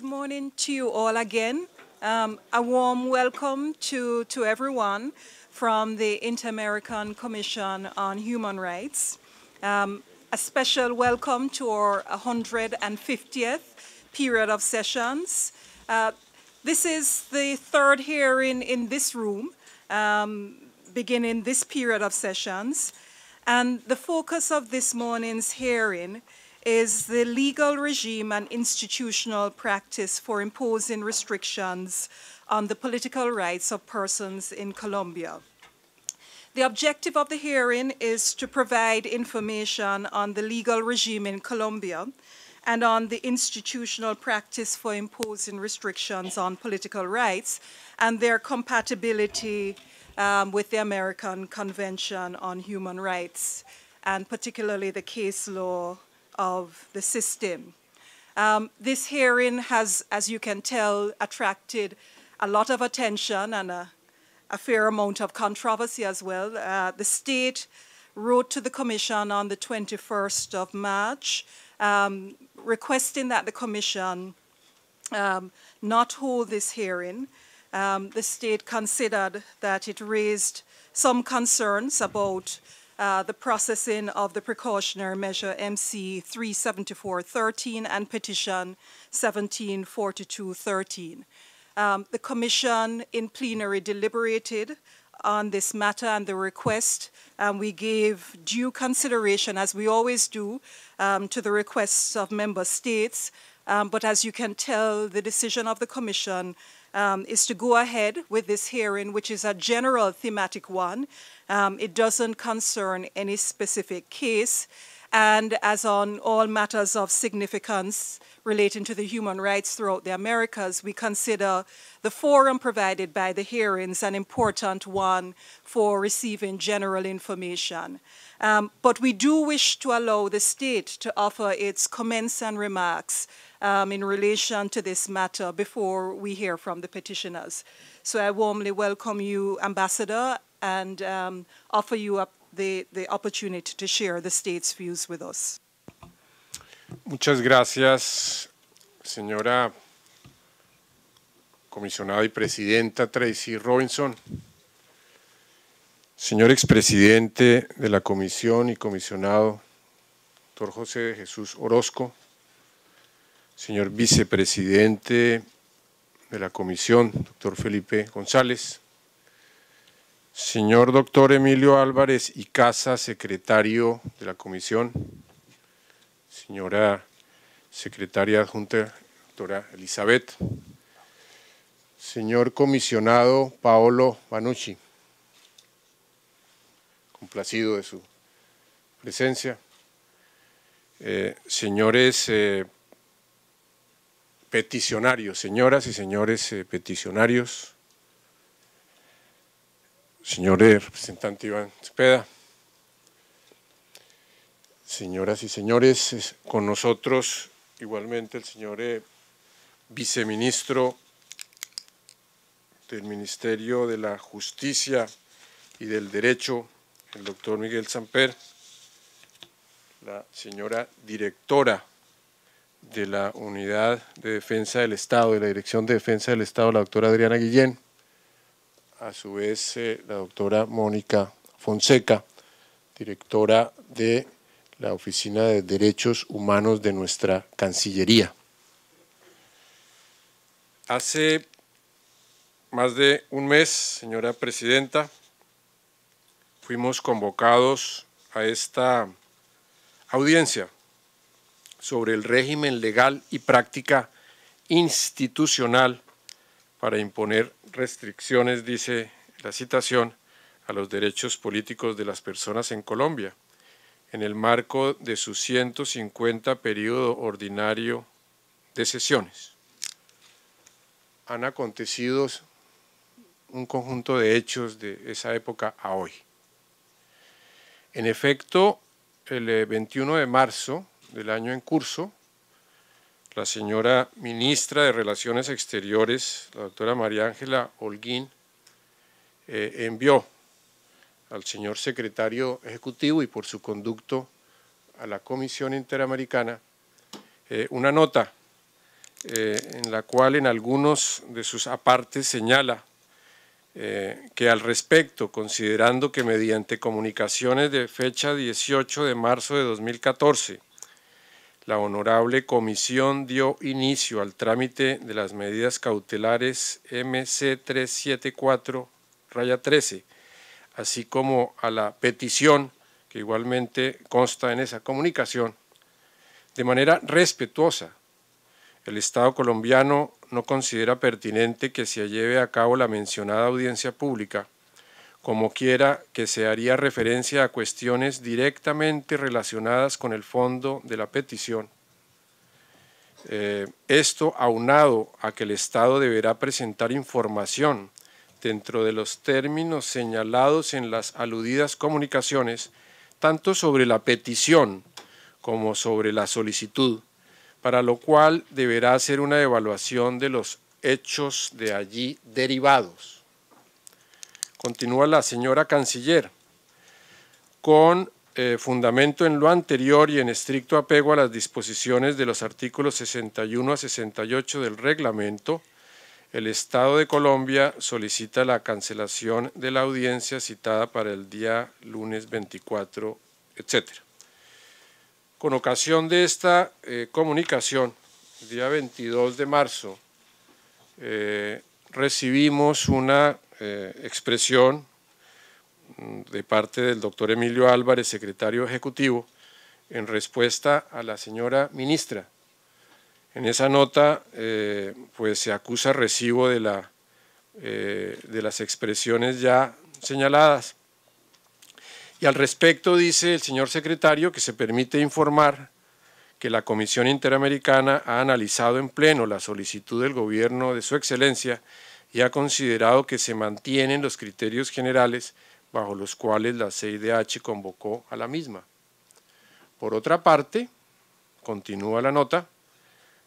good morning to you all again. Um, a warm welcome to, to everyone from the Inter-American Commission on Human Rights. Um, a special welcome to our 150th period of sessions. Uh, this is the third hearing in this room, um, beginning this period of sessions. And the focus of this morning's hearing is the legal regime and institutional practice for imposing restrictions on the political rights of persons in Colombia. The objective of the hearing is to provide information on the legal regime in Colombia and on the institutional practice for imposing restrictions on political rights and their compatibility um, with the American Convention on Human Rights, and particularly the case law of the system. Um, this hearing has, as you can tell, attracted a lot of attention and a, a fair amount of controversy as well. Uh, the state wrote to the Commission on the 21st of March um, requesting that the Commission um, not hold this hearing. Um, the state considered that it raised some concerns about uh, the processing of the precautionary measure MC 374.13 and petition 1742.13. Um, the Commission in plenary deliberated on this matter and the request, and we gave due consideration, as we always do, um, to the requests of member states. Um, but as you can tell, the decision of the Commission um, is to go ahead with this hearing, which is a general thematic one, um, it doesn't concern any specific case. And as on all matters of significance relating to the human rights throughout the Americas, we consider the forum provided by the hearings an important one for receiving general information. Um, but we do wish to allow the state to offer its comments and remarks um, in relation to this matter before we hear from the petitioners. So I warmly welcome you, Ambassador, and um, offer you up the, the opportunity to share the state's views with Muchas gracias, señora comisionada y presidenta Tracy Robinson, señor expresidente de la comisión y comisionado, doctor José Jesús Orozco, señor vicepresidente de la comisión, doctor Felipe González, Señor doctor Emilio Álvarez y Casa, secretario de la comisión. Señora secretaria adjunta, doctora Elizabeth. Señor comisionado Paolo Manucci. Complacido de su presencia. Eh, señores eh, peticionarios, señoras y señores eh, peticionarios señor representante Iván Cepeda, señoras y señores, con nosotros igualmente el señor eh, viceministro del Ministerio de la Justicia y del Derecho, el doctor Miguel Samper, la señora directora de la Unidad de Defensa del Estado, de la Dirección de Defensa del Estado, la doctora Adriana Guillén, a su vez eh, la doctora Mónica Fonseca, directora de la Oficina de Derechos Humanos de nuestra Cancillería. Hace más de un mes, señora presidenta, fuimos convocados a esta audiencia sobre el régimen legal y práctica institucional para imponer restricciones, dice la citación, a los derechos políticos de las personas en Colombia, en el marco de su 150 periodo ordinario de sesiones. Han acontecido un conjunto de hechos de esa época a hoy. En efecto, el 21 eh, de marzo del año en curso, la señora ministra de Relaciones Exteriores, la doctora María Ángela Holguín, eh, envió al señor secretario ejecutivo y por su conducto a la Comisión Interamericana eh, una nota eh, en la cual en algunos de sus apartes señala que al respecto, considerando que mediante comunicaciones de fecha 18 de marzo de 2014 la Honorable Comisión dio inicio al trámite de las medidas cautelares MC374-13, así como a la petición que igualmente consta en esa comunicación. De manera respetuosa, el Estado colombiano no considera pertinente que se lleve a cabo la mencionada audiencia pública como quiera que se haría referencia a cuestiones directamente relacionadas con el fondo de la petición. Eh, esto aunado a que el Estado deberá presentar información dentro de los términos señalados en las aludidas comunicaciones, tanto sobre la petición como sobre la solicitud, para lo cual deberá hacer una evaluación de los hechos de allí derivados continúa la señora canciller, con eh, fundamento en lo anterior y en estricto apego a las disposiciones de los artículos 61 a 68 del reglamento, el Estado de Colombia solicita la cancelación de la audiencia citada para el día lunes 24, etc. Con ocasión de esta eh, comunicación, día 22 de marzo, eh, recibimos una eh, expresión mm, de parte del doctor Emilio Álvarez, secretario ejecutivo, en respuesta a la señora ministra. En esa nota eh, pues se acusa recibo de, eh, de las expresiones ya señaladas. Y al respecto dice el señor secretario que se permite informar que la Comisión Interamericana ha analizado en pleno la solicitud del gobierno de su excelencia y ha considerado que se mantienen los criterios generales bajo los cuales la CIDH convocó a la misma. Por otra parte, continúa la nota,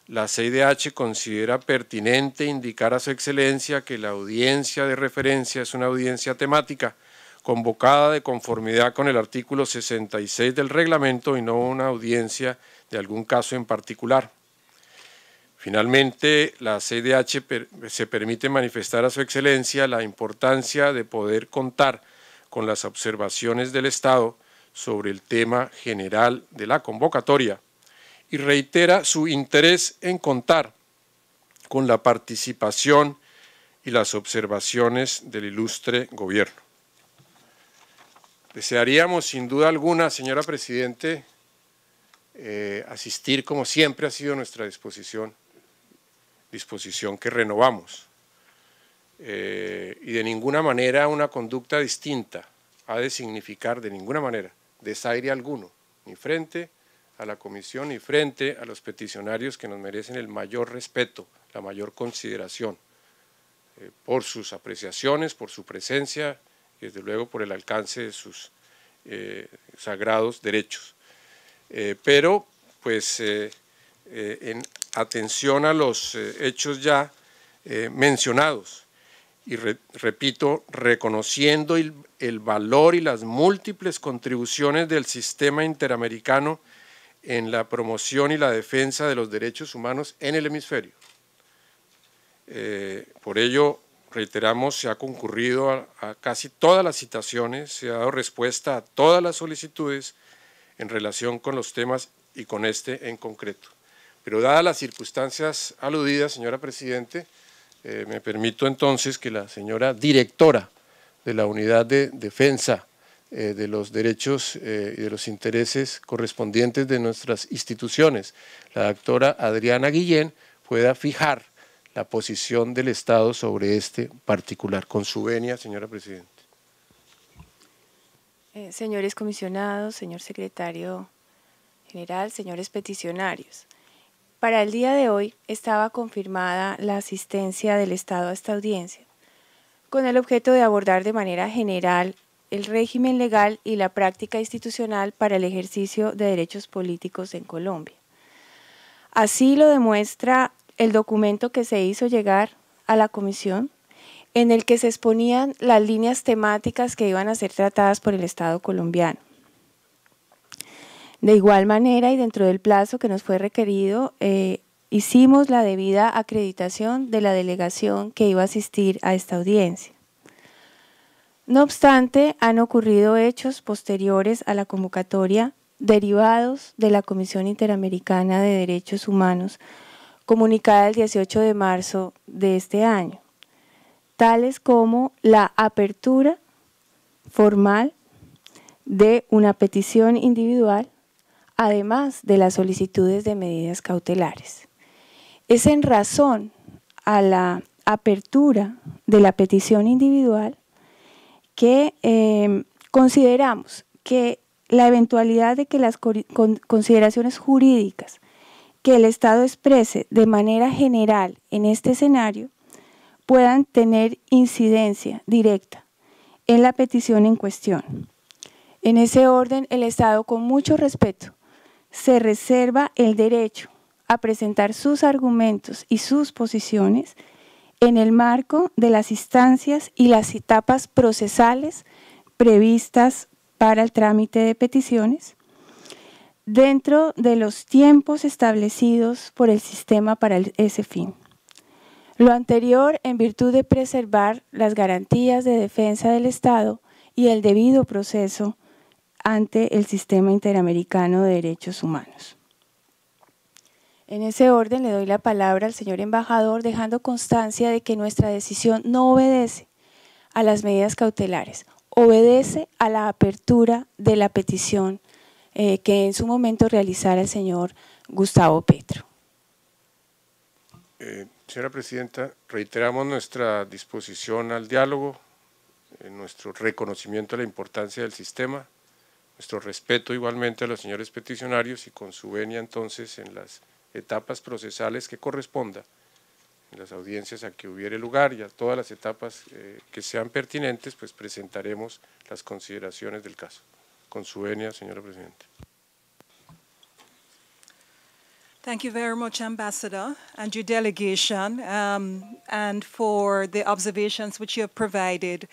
la CIDH considera pertinente indicar a su excelencia que la audiencia de referencia es una audiencia temática, convocada de conformidad con el artículo 66 del reglamento y no una audiencia de algún caso en particular. Finalmente, la CDH se permite manifestar a su excelencia la importancia de poder contar con las observaciones del Estado sobre el tema general de la convocatoria y reitera su interés en contar con la participación y las observaciones del ilustre gobierno. Desearíamos, sin duda alguna, señora Presidente, eh, asistir como siempre ha sido nuestra disposición disposición que renovamos. Eh, y de ninguna manera una conducta distinta ha de significar de ninguna manera desaire alguno, ni frente a la comisión, ni frente a los peticionarios que nos merecen el mayor respeto, la mayor consideración eh, por sus apreciaciones, por su presencia y desde luego por el alcance de sus eh, sagrados derechos. pero pues eh, en atención a los eh, hechos ya eh, mencionados y repito, reconociendo el, valor y las múltiples contribuciones del sistema interamericano en la promoción y la defensa de los derechos humanos en el hemisferio. por ello, reiteramos, se ha concurrido a, casi todas las citaciones, se ha dado respuesta a todas las solicitudes en relación con los temas y con este en concreto. Pero dadas las circunstancias aludidas, señora Presidente, eh, me permito entonces que la señora directora de la Unidad de Defensa eh, de los Derechos eh, y de los Intereses correspondientes de nuestras instituciones, la doctora Adriana Guillén, pueda fijar la posición del Estado sobre este particular. Con su venia, señora Presidenta. señores comisionados, señor secretario general, señores peticionarios. Para el día de hoy estaba confirmada la asistencia del Estado a esta audiencia, con el objeto de abordar de manera general el régimen legal y la práctica institucional para el ejercicio de derechos políticos en Colombia. Así lo demuestra el documento que se hizo llegar a la comisión, en el que se exponían las líneas temáticas que iban a ser tratadas por el Estado colombiano. De igual manera y dentro del plazo que nos fue requerido, eh, hicimos la debida acreditación de la delegación que iba a asistir a esta audiencia. No obstante, han ocurrido hechos posteriores a la convocatoria derivados de la Comisión Interamericana de Derechos Humanos, comunicada el 18 de marzo de este año, tales como la apertura formal de una petición individual además de las solicitudes de medidas cautelares. Es en razón a la apertura de la petición individual que em, consideramos que la eventualidad de que las consideraciones jurídicas que el Estado exprese de manera general en este escenario puedan tener incidencia directa en la petición en cuestión. En ese orden, el Estado, con mucho respeto se reserva el derecho a presentar sus argumentos y sus posiciones en el marco de las instancias y las etapas procesales previstas para el trámite de peticiones dentro de los tiempos establecidos por el sistema para ese fin. Lo anterior en virtud de preservar las garantías de defensa del Estado y el debido proceso ante el Sistema Interamericano de Derechos Humanos. En ese orden le doy la palabra al señor embajador dejando constancia de que nuestra decisión no obedece a las medidas cautelares, obedece a la apertura de la petición eh, que en su momento realizara el señor Gustavo Petro. Eh, señora Presidenta, reiteramos nuestra disposición al diálogo, eh, nuestro reconocimiento a la importancia del sistema, nuestro respeto igualmente a los señores peticionarios y con su venia entonces en las etapas procesales que corresponda, en las audiencias a que hubiere lugar y a todas las etapas eh, que sean pertinentes, pues presentaremos las consideraciones del caso. Con su venia, señora Presidenta. Thank you very much, Ambassador, and your delegation, um, and for the observations which you have provided.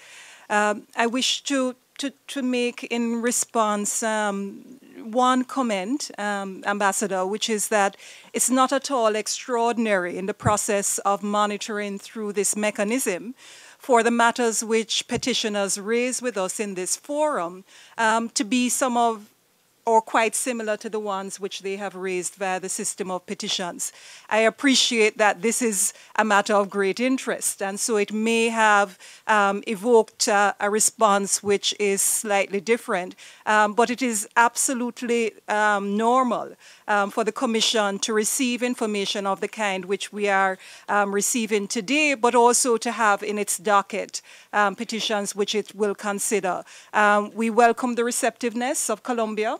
Um, I wish to to, to make in response um, one comment, um, Ambassador, which is that it's not at all extraordinary in the process of monitoring through this mechanism for the matters which petitioners raise with us in this forum um, to be some of or quite similar to the ones which they have raised via the system of petitions. I appreciate that this is a matter of great interest, and so it may have um, evoked uh, a response which is slightly different, um, but it is absolutely um, normal um, for the Commission to receive information of the kind which we are um, receiving today, but also to have in its docket um, petitions which it will consider. we welcome the receptiveness of Colombia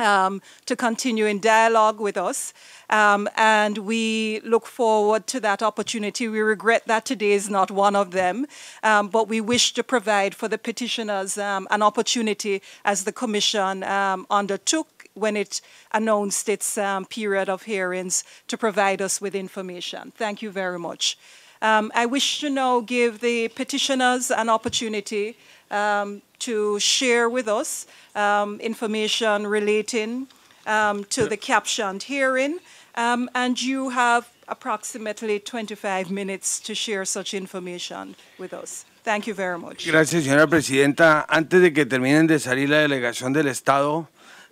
um, to continue in dialogue with us. Um, and we look forward to that opportunity. We regret that today is not one of them, um, but we wish to provide for the petitioners um, an opportunity as the Commission um, undertook when it announced its um, period of hearings to provide us with information. Thank you very much. I wish to now give the petitioners an opportunity um, to share with us um, information relating um, to the captioned hearing. Um, and you have approximately 25 minutes to share such information with us. Thank you very much. Gracias, señora presidenta. Antes de que terminen de salir la delegación del Estado,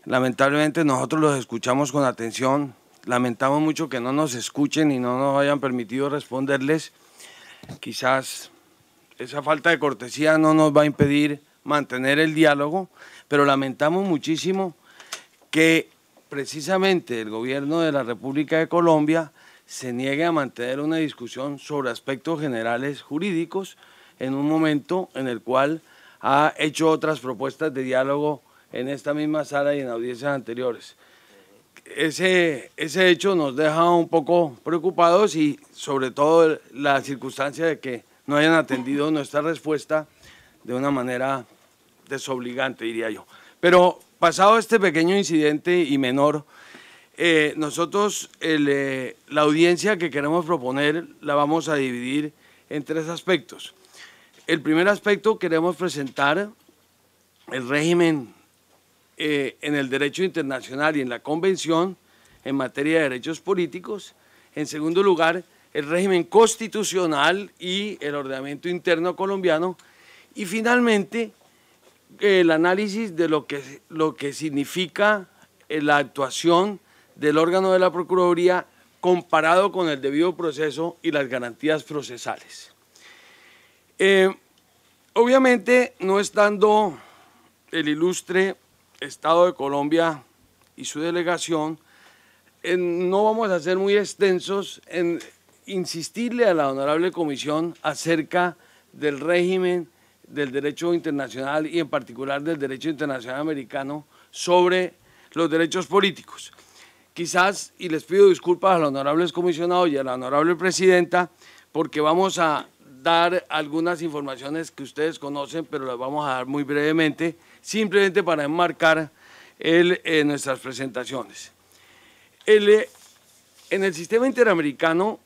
lamentablemente nosotros los escuchamos con atención. Lamentamos mucho que no nos escuchen y no nos hayan permitido responderles. Quizás esa falta de cortesía no nos va a impedir mantener el diálogo, pero lamentamos muchísimo que precisamente el gobierno de la República de Colombia se niegue a mantener una discusión sobre aspectos generales jurídicos en un momento en el cual ha hecho otras propuestas de diálogo en esta misma sala y en audiencias anteriores. Ese, ese hecho nos deja un poco preocupados y sobre todo la circunstancia de que no hayan atendido nuestra respuesta de una manera desobligante, diría yo. Pero pasado este pequeño incidente y menor, eh, nosotros eh, la audiencia que queremos proponer la vamos a dividir en tres aspectos. El primer aspecto queremos presentar el régimen eh, en el derecho internacional y en la convención en materia de derechos políticos. En segundo lugar, el régimen constitucional y el ordenamiento interno colombiano. Y finalmente, el análisis de lo que, lo que significa eh, la actuación del órgano de la Procuraduría comparado con el debido proceso y las garantías procesales. Eh, obviamente, no estando el ilustre Estado de Colombia y su delegación, eh, no vamos a ser muy extensos en insistirle a la honorable comisión acerca del régimen del derecho internacional y en particular del derecho internacional americano sobre los derechos políticos. Quizás, y les pido disculpas a los honorables comisionados y a la honorable presidenta, porque vamos a dar algunas informaciones que ustedes conocen, pero las vamos a dar muy brevemente, simplemente para enmarcar el, eh, nuestras presentaciones. Eh, en el sistema interamericano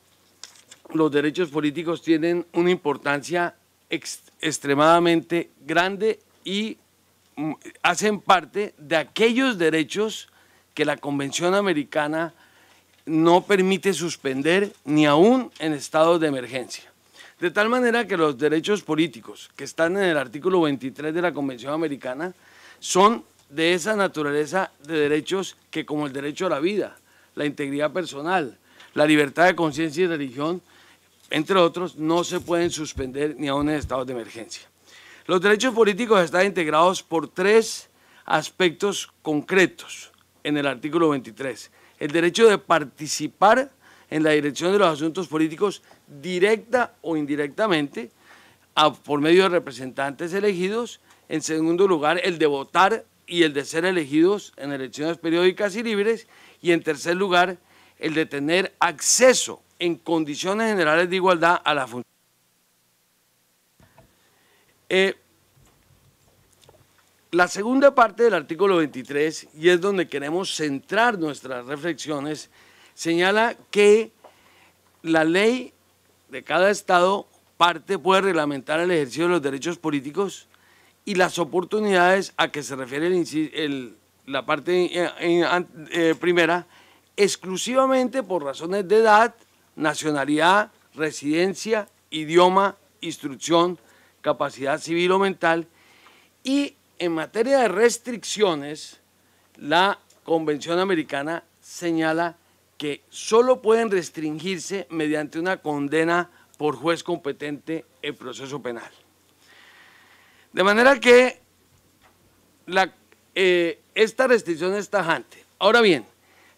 los derechos políticos tienen una importancia extremadamente grande y mm, hacen parte de aquellos derechos que la Convención Americana no permite suspender ni aún en estados de emergencia. De tal manera que los derechos políticos que están en el artículo 23 de la Convención Americana son de esa naturaleza de derechos que como el derecho a la vida, la integridad personal, la libertad de conciencia y religión, entre otros, no se pueden suspender ni aún en estados de emergencia. Los derechos políticos están integrados por tres aspectos concretos en el artículo 23. El derecho de participar en la dirección de los asuntos políticos directa o indirectamente, por medio de representantes elegidos. En segundo lugar, el de votar y el de ser elegidos en elecciones periódicas y libres. Y en tercer lugar, el de tener acceso en condiciones generales de igualdad a la función. Eh, la segunda parte del artículo 23, y es donde queremos centrar nuestras reflexiones, señala que la ley de cada Estado parte puede reglamentar el ejercicio de los derechos políticos y las oportunidades a que se refiere la parte eh, eh, primera, exclusivamente por razones de edad, nacionalidad, residencia, idioma, instrucción, capacidad civil o mental. Y en materia de restricciones, la Convención Americana señala que solo pueden restringirse mediante una condena por juez competente el proceso penal. De manera que eh, esta restricción es tajante. Ahora bien,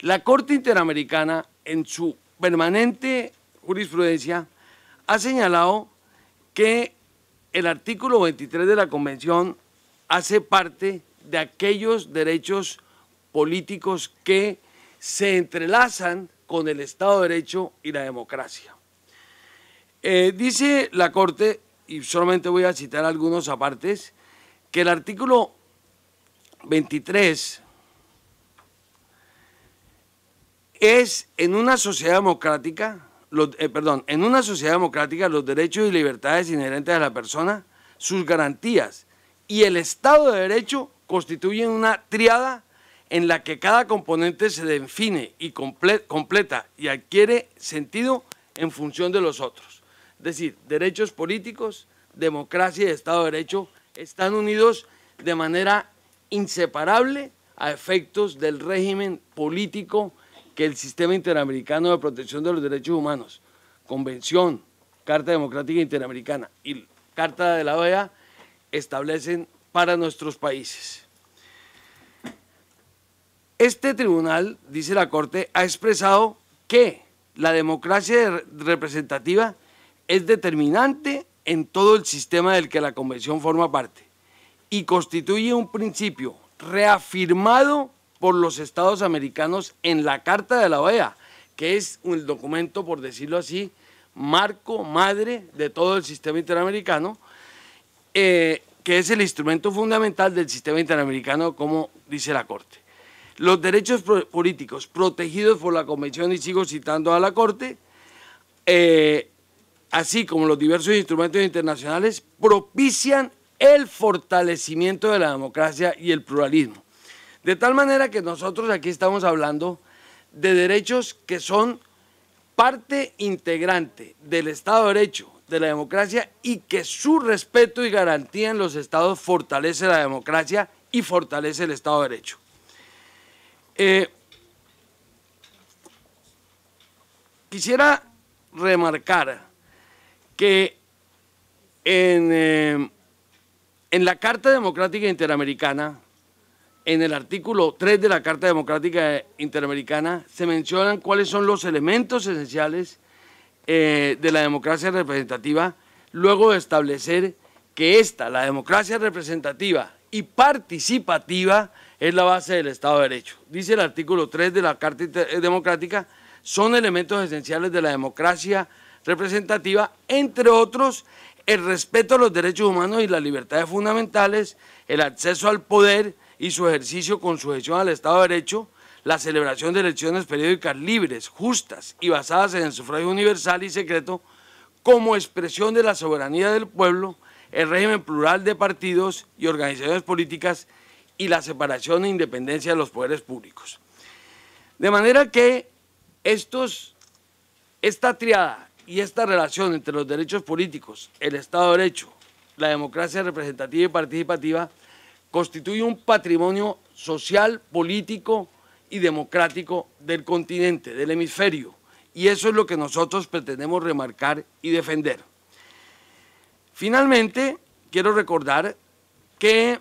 la Corte Interamericana en su permanente jurisprudencia ha señalado que el artículo 23 de la Convención hace parte de aquellos derechos políticos que se entrelazan con el Estado de Derecho y la democracia. Eh, dice la Corte, y solamente voy a citar algunos apartes, que el artículo 23 es en una sociedad democrática, eh, perdón, en una sociedad democrática los derechos y libertades inherentes a la persona, sus garantías y el Estado de Derecho constituyen una triada en la que cada componente se define y completa y adquiere sentido en función de los otros. Es decir, derechos políticos, democracia y Estado de Derecho están unidos de manera inseparable a efectos del régimen político, que el sistema interamericano de protección de los derechos humanos, Convención, Carta Democrática Interamericana y Carta de la OEA establecen para nuestros países. Este tribunal, dice la Corte, ha expresado que la democracia representativa es determinante en todo el sistema del que la Convención forma parte y constituye un principio reafirmado por los estados americanos en la Carta de la OEA, que es el documento, por decirlo así, marco, madre de todo el sistema interamericano, eh, que es el instrumento fundamental del sistema interamericano, como dice la Corte. Los derechos políticos protegidos por la Convención, y sigo citando a la Corte, eh, así como los diversos instrumentos internacionales, propician el fortalecimiento de la democracia y el pluralismo. De tal manera que nosotros aquí estamos hablando de derechos que son parte integrante del Estado de Derecho, de la democracia y que su respeto y garantía en los estados fortalece la democracia y fortalece el Estado de Derecho. Eh, quisiera remarcar que eh, en la Carta Democrática Interamericana en el artículo 3 de la Carta Democrática Interamericana se mencionan cuáles son los elementos esenciales eh, de la democracia representativa, luego de establecer que esta, la democracia representativa y participativa, es la base del Estado de Derecho. Dice el artículo 3 de la Carta eh, Democrática, son elementos esenciales de la democracia representativa, entre otros, el respeto a los derechos humanos y las libertades fundamentales, el acceso al poder, y su ejercicio con sujeción al Estado de Derecho, la celebración de elecciones periódicas libres, justas y basadas en el sufragio universal y secreto como expresión de la soberanía del pueblo, el régimen plural de partidos y organizaciones políticas y la separación e independencia de los poderes públicos. De manera que estos, esta triada y esta relación entre los derechos políticos, el Estado de Derecho, la democracia representativa y participativa constituye un patrimonio social, político y democrático del continente, del hemisferio. Y eso es lo que nosotros pretendemos remarcar y defender. Finalmente, quiero recordar que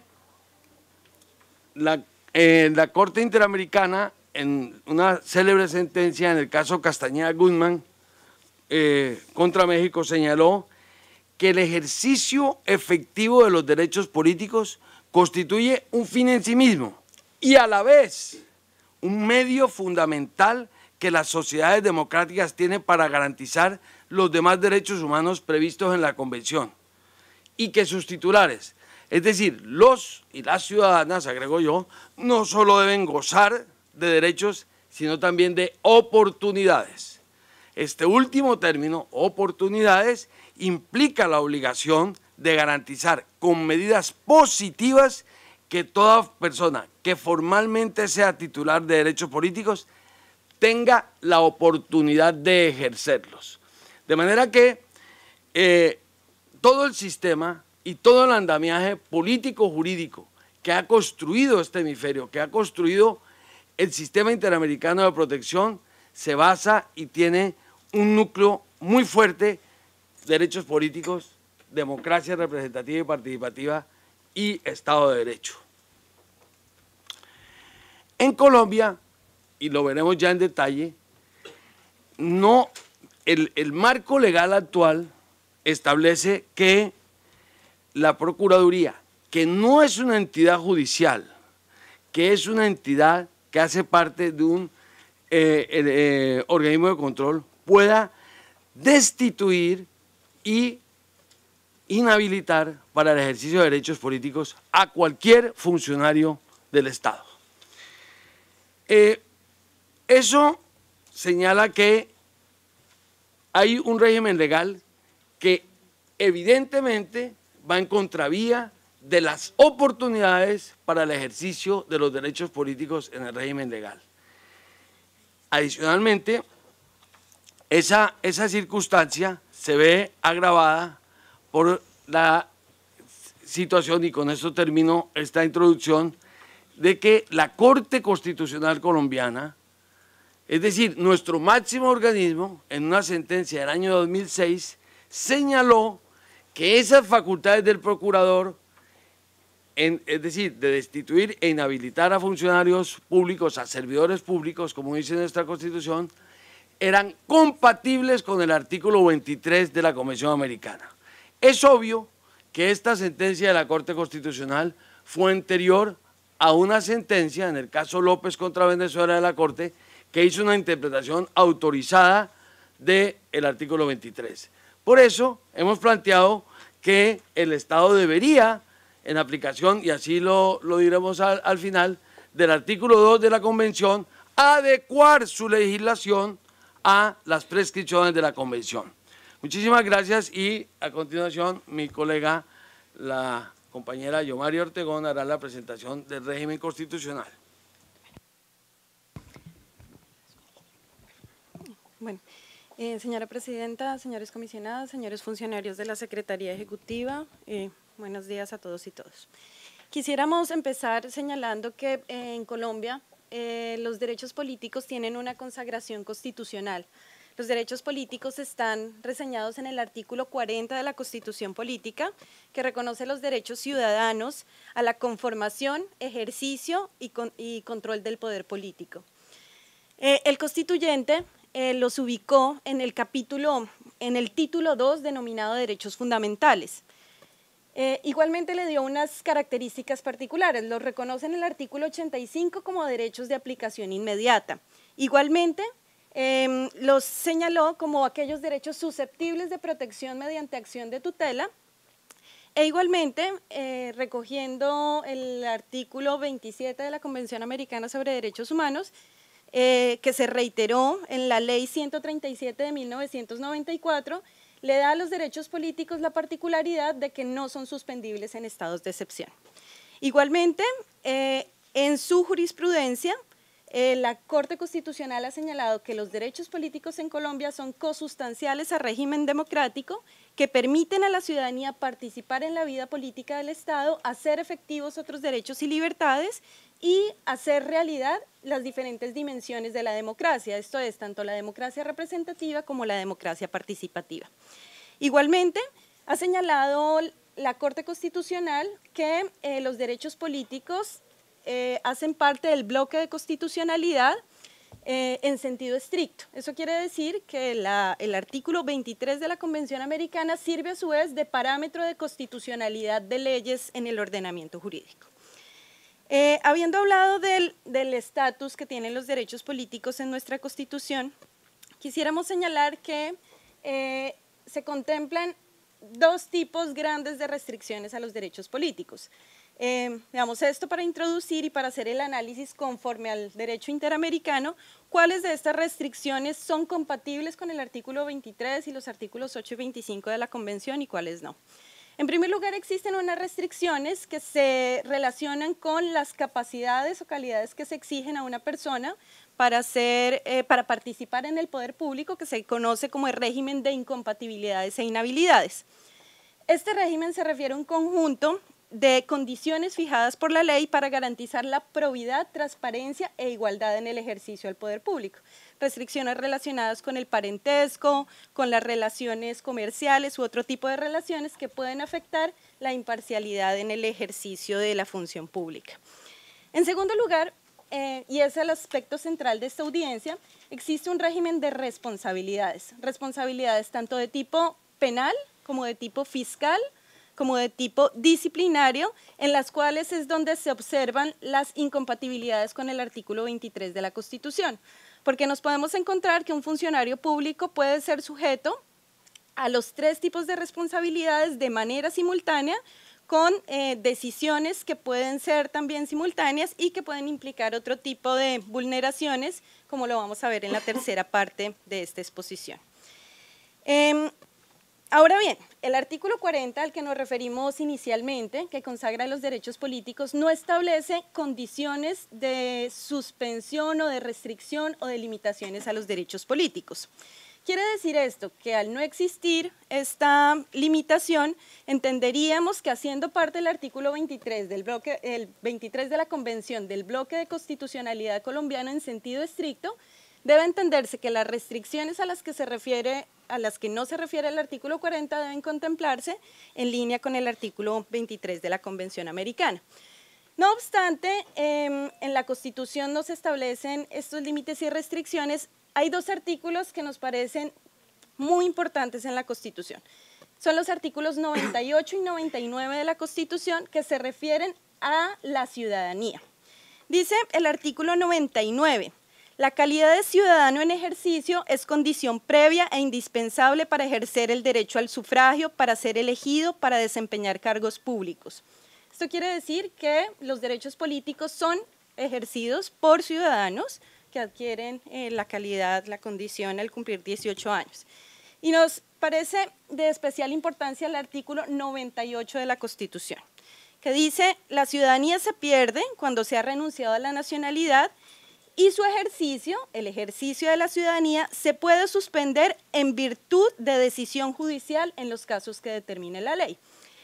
la, eh, la Corte Interamericana, en una célebre sentencia en el caso Castañeda Guzmán eh, contra México, señaló que el ejercicio efectivo de los derechos políticos constituye un fin en sí mismo y a la vez un medio fundamental que las sociedades democráticas tienen para garantizar los demás derechos humanos previstos en la Convención y que sus titulares, es decir, los y las ciudadanas, agrego yo, no solo deben gozar de derechos, sino también de oportunidades. Este último término, oportunidades, implica la obligación de garantizar con medidas positivas que toda persona que formalmente sea titular de derechos políticos tenga la oportunidad de ejercerlos. De manera que eh, todo el sistema y todo el andamiaje político-jurídico que ha construido este hemisferio, que ha construido el sistema interamericano de protección, se basa y tiene un núcleo muy fuerte, derechos políticos, democracia representativa y participativa y Estado de Derecho. En Colombia, y lo veremos ya en detalle, no, el, marco legal actual establece que la Procuraduría, que no es una entidad judicial, que es una entidad que hace parte de un eh, eh, organismo de control, pueda destituir y inhabilitar para el ejercicio de derechos políticos a cualquier funcionario del Estado. Eh, eso señala que hay un régimen legal que evidentemente va en contravía de las oportunidades para el ejercicio de los derechos políticos en el régimen legal. Adicionalmente, esa, esa circunstancia se ve agravada por la situación, y con esto termino esta introducción, de que la Corte Constitucional Colombiana, es decir, nuestro máximo organismo, en una sentencia del año 2006, señaló que esas facultades del procurador, es decir, de destituir e inhabilitar a funcionarios públicos, a servidores públicos, como dice nuestra Constitución, eran compatibles con el artículo 23 de la Convención Americana. Es obvio que esta sentencia de la Corte Constitucional fue anterior a una sentencia, en el caso López contra Venezuela de la Corte, que hizo una interpretación autorizada del artículo 23. Por eso hemos planteado que el Estado debería, en aplicación, y así lo, diremos al final, del artículo 2 de la Convención, adecuar su legislación a las prescripciones de la Convención. Muchísimas gracias y a continuación mi colega, la compañera Yomari Ortegón, hará la presentación del régimen constitucional. Bueno, eh, señora presidenta, señores comisionados, señores funcionarios de la Secretaría Ejecutiva, eh, buenos días a todos y todos. Quisiéramos empezar señalando que eh, en Colombia los derechos políticos tienen una consagración constitucional, los derechos políticos están reseñados en el artículo 40 de la Constitución Política, que reconoce los derechos ciudadanos a la conformación, ejercicio y, control del poder político. Eh, el constituyente eh, los ubicó en el capítulo, en el título 2 denominado Derechos Fundamentales. Eh, igualmente le dio unas características particulares, los reconoce en el artículo 85 como derechos de aplicación inmediata. Igualmente Em, los señaló como aquellos derechos susceptibles de protección mediante acción de tutela e igualmente, eh, recogiendo el artículo 27 de la Convención Americana sobre Derechos Humanos, eh, que se reiteró en la Ley 137 de 1994, le da a los derechos políticos la particularidad de que no son suspendibles en estados de excepción. Igualmente, eh, en su jurisprudencia, eh, la Corte Constitucional ha señalado que los derechos políticos en Colombia son cosustanciales al régimen democrático, que permiten a la ciudadanía participar en la vida política del Estado, hacer efectivos otros derechos y libertades y hacer realidad las diferentes dimensiones de la democracia, esto es, tanto la democracia representativa como la democracia participativa. Igualmente, ha señalado la Corte Constitucional que eh, los derechos políticos eh, hacen parte del bloque de constitucionalidad eh, en sentido estricto. Eso quiere decir que el artículo 23 de la Convención Americana sirve a su vez de parámetro de constitucionalidad de leyes en el ordenamiento jurídico. Eh, habiendo hablado del estatus que tienen los derechos políticos en nuestra Constitución, quisiéramos señalar que se contemplan dos tipos grandes de restricciones a los derechos políticos digamos, eh, esto para introducir y para hacer el análisis conforme al derecho interamericano, cuáles de estas restricciones son compatibles con el artículo 23 y los artículos 8 y 25 de la Convención y cuáles no. En primer lugar, existen unas restricciones que se relacionan con las capacidades o calidades que se exigen a una persona para, eh, para participar en el poder público, que se conoce como el régimen de incompatibilidades e inhabilidades. Este régimen se refiere a un conjunto de condiciones fijadas por la ley para garantizar la probidad, transparencia e igualdad en el ejercicio del poder público. Restricciones relacionadas con el parentesco, con las relaciones comerciales u otro tipo de relaciones que pueden afectar la imparcialidad en el ejercicio de la función pública. En segundo lugar, eh, y es el aspecto central de esta audiencia, existe un régimen de responsabilidades, responsabilidades tanto de tipo penal como de tipo fiscal, como de tipo disciplinario, en las cuales es donde se observan las incompatibilidades con el artículo 23 de la Constitución, porque nos podemos encontrar que un funcionario público puede ser sujeto a los tres tipos de responsabilidades de manera simultánea, con eh, decisiones que pueden ser también simultáneas y que pueden implicar otro tipo de vulneraciones, como lo vamos a ver en la tercera parte de esta exposición. Em, Ahora bien, el artículo 40 al que nos referimos inicialmente, que consagra los derechos políticos, no establece condiciones de suspensión o de restricción o de limitaciones a los derechos políticos. Quiere decir esto, que al no existir esta limitación, entenderíamos que haciendo parte del artículo 23 del bloque, el 23 de la Convención del Bloque de Constitucionalidad Colombiano en sentido estricto, Debe entenderse que las restricciones a las que se a las que no se refiere el artículo 40 deben contemplarse en línea con el artículo 23 de la Convención Americana. No obstante, em, en la Constitución no se establecen estos límites y restricciones. Hay dos artículos que nos parecen muy importantes en la Constitución. Son los artículos 98 y 99 de la Constitución que se refieren a la ciudadanía. Dice el artículo 99. La calidad de ciudadano en ejercicio es condición previa e indispensable para ejercer el derecho al sufragio, para ser elegido, para desempeñar cargos públicos. Esto quiere decir que los derechos políticos son ejercidos por ciudadanos que adquieren eh, la calidad, la condición al cumplir 18 años. Y nos parece de especial importancia el artículo 98 de la Constitución, que dice, la ciudadanía se pierde cuando se ha renunciado a la nacionalidad y su ejercicio, el ejercicio de la ciudadanía, se puede suspender en virtud de decisión judicial en los casos que determine la ley.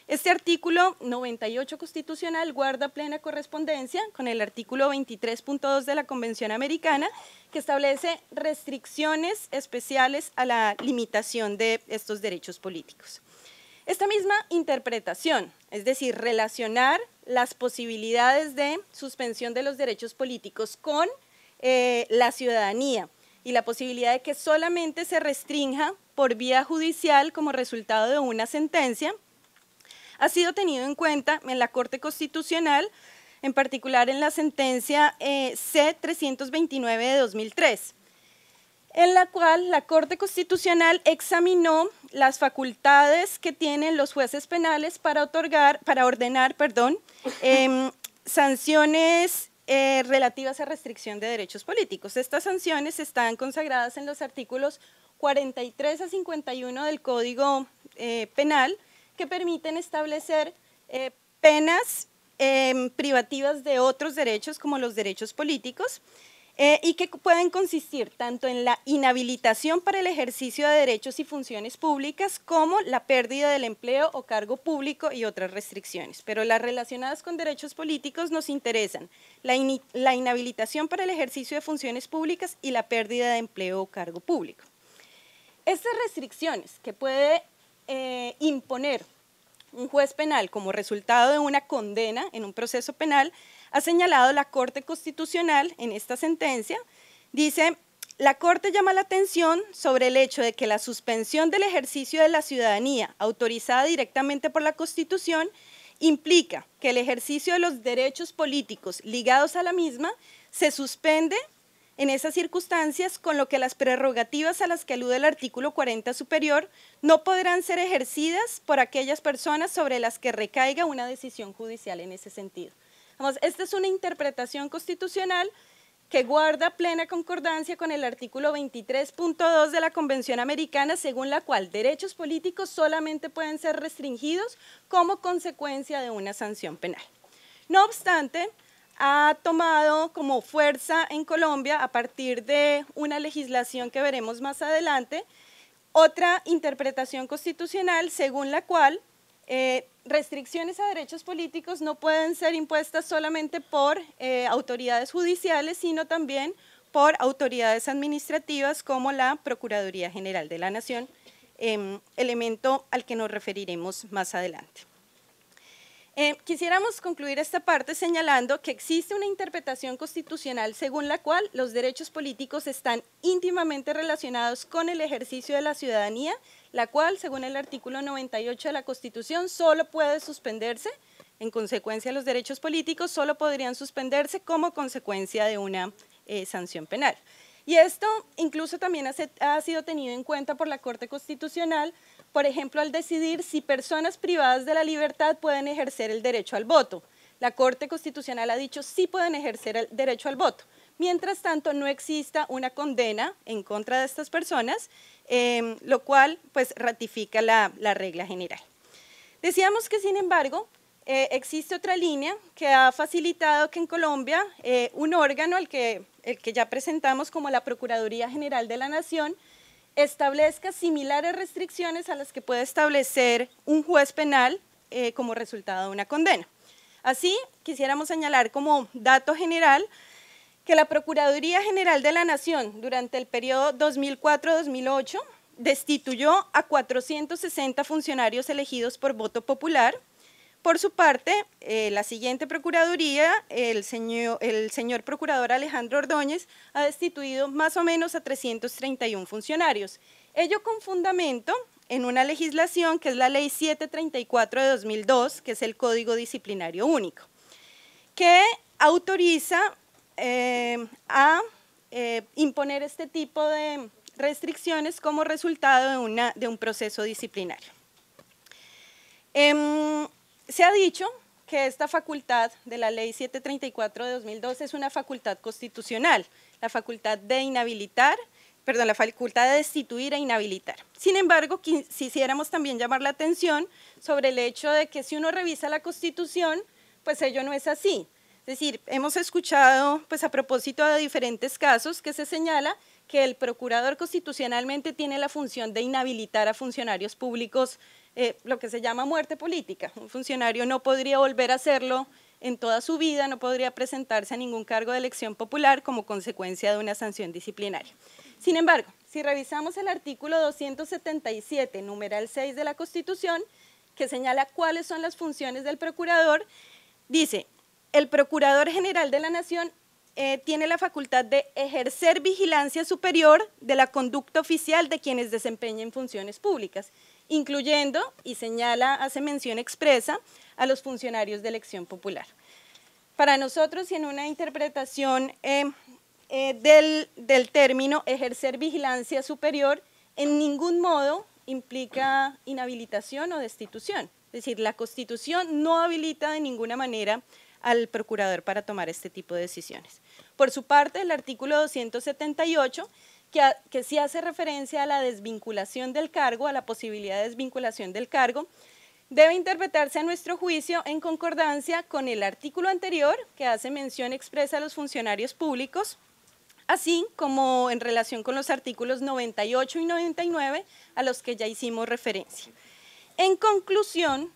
Este artículo 98 constitucional guarda plena correspondencia con el artículo 23.2 de la Convención Americana, que establece restricciones especiales a la limitación de estos derechos políticos. Esta misma interpretación, es decir, relacionar las posibilidades de suspensión de los derechos políticos con eh, la ciudadanía y la posibilidad de que solamente se restrinja por vía judicial como resultado de una sentencia, ha sido tenido en cuenta en la Corte Constitucional, en particular en la sentencia eh, C-329 de 2003 en la cual la Corte Constitucional examinó las facultades que tienen los jueces penales para otorgar, para ordenar, perdón, em, sanciones eh, relativas a restricción de derechos políticos. Estas sanciones están consagradas en los artículos 43 a 51 del Código eh, Penal que permiten establecer eh, penas em, privativas de otros derechos como los derechos políticos eh, y que pueden consistir tanto en la inhabilitación para el ejercicio de derechos y funciones públicas como la pérdida del empleo o cargo público y otras restricciones. Pero las relacionadas con derechos políticos nos interesan la, inhabilitación para el ejercicio de funciones públicas y la pérdida de empleo o cargo público. Estas restricciones que puede eh, imponer un juez penal como resultado de una condena en un proceso penal ha señalado la Corte Constitucional en esta sentencia, dice, la Corte llama la atención sobre el hecho de que la suspensión del ejercicio de la ciudadanía autorizada directamente por la Constitución implica que el ejercicio de los derechos políticos ligados a la misma se suspende en esas circunstancias, con lo que las prerrogativas a las que alude el artículo 40 superior no podrán ser ejercidas por aquellas personas sobre las que recaiga una decisión judicial en ese sentido esta es una interpretación constitucional que guarda plena concordancia con el artículo 23.2 de la Convención Americana, según la cual derechos políticos solamente pueden ser restringidos como consecuencia de una sanción penal. No obstante, ha tomado como fuerza en Colombia a partir de una legislación que veremos más adelante, otra interpretación constitucional según la cual eh, restricciones a derechos políticos no pueden ser impuestas solamente por eh, autoridades judiciales, sino también por autoridades administrativas como la Procuraduría General de la Nación, em, elemento al que nos referiremos más adelante. Eh, quisiéramos concluir esta parte señalando que existe una interpretación constitucional según la cual los derechos políticos están íntimamente relacionados con el ejercicio de la ciudadanía, la cual, según el artículo 98 de la Constitución, solo puede suspenderse, en consecuencia los derechos políticos solo podrían suspenderse como consecuencia de una eh, sanción penal. Y esto incluso también ha sido tenido en cuenta por la Corte Constitucional por ejemplo, al decidir si personas privadas de la libertad pueden ejercer el derecho al voto. La Corte Constitucional ha dicho sí pueden ejercer el derecho al voto. Mientras tanto, no exista una condena en contra de estas personas, em, lo cual pues ratifica la, regla general. Decíamos que, sin embargo, eh, existe otra línea que ha facilitado que en Colombia eh, un órgano, al el que ya presentamos como la Procuraduría General de la Nación, establezca similares restricciones a las que puede establecer un juez penal eh, como resultado de una condena. Así, quisiéramos señalar como dato general que la Procuraduría General de la Nación durante el periodo 2004-2008 destituyó a 460 funcionarios elegidos por voto popular por su parte, eh, la siguiente Procuraduría, el señor, Procurador Alejandro Ordóñez, ha destituido más o menos a 331 funcionarios. Ello con fundamento en una legislación que es la Ley 734 de 2002, que es el Código Disciplinario Único, que autoriza eh, a eh, imponer este tipo de restricciones como resultado de, un proceso disciplinario. Em, se ha dicho que esta facultad de la Ley 734 de 2012 es una facultad constitucional, la facultad de inhabilitar, perdón, la facultad de destituir e inhabilitar. Sin embargo, quisiéramos también llamar la atención sobre el hecho de que si uno revisa la Constitución, pues ello no es así. Es decir, hemos escuchado, pues a propósito de diferentes casos, que se señala que el procurador constitucionalmente tiene la función de inhabilitar a funcionarios públicos eh, lo que se llama muerte política. Un funcionario no podría volver a hacerlo en toda su vida, no podría presentarse a ningún cargo de elección popular como consecuencia de una sanción disciplinaria. Sin embargo, si revisamos el artículo 277, numeral 6 de la Constitución, que señala cuáles son las funciones del procurador, dice, el Procurador General de la Nación eh, tiene la facultad de ejercer vigilancia superior de la conducta oficial de quienes desempeñen funciones públicas incluyendo, y señala, hace mención expresa, a los funcionarios de elección popular. Para nosotros, y en una interpretación eh, eh, del, del término ejercer vigilancia superior, en ningún modo implica inhabilitación o destitución. Es decir, la Constitución no habilita de ninguna manera al procurador para tomar este tipo de decisiones. Por su parte, el artículo 278 que, sí hace referencia a la desvinculación del cargo, a la posibilidad de desvinculación del cargo, debe interpretarse a nuestro juicio en concordancia con el artículo anterior que hace mención expresa a los funcionarios públicos, así como en relación con los artículos 98 y 99 a los que ya hicimos referencia. En conclusión,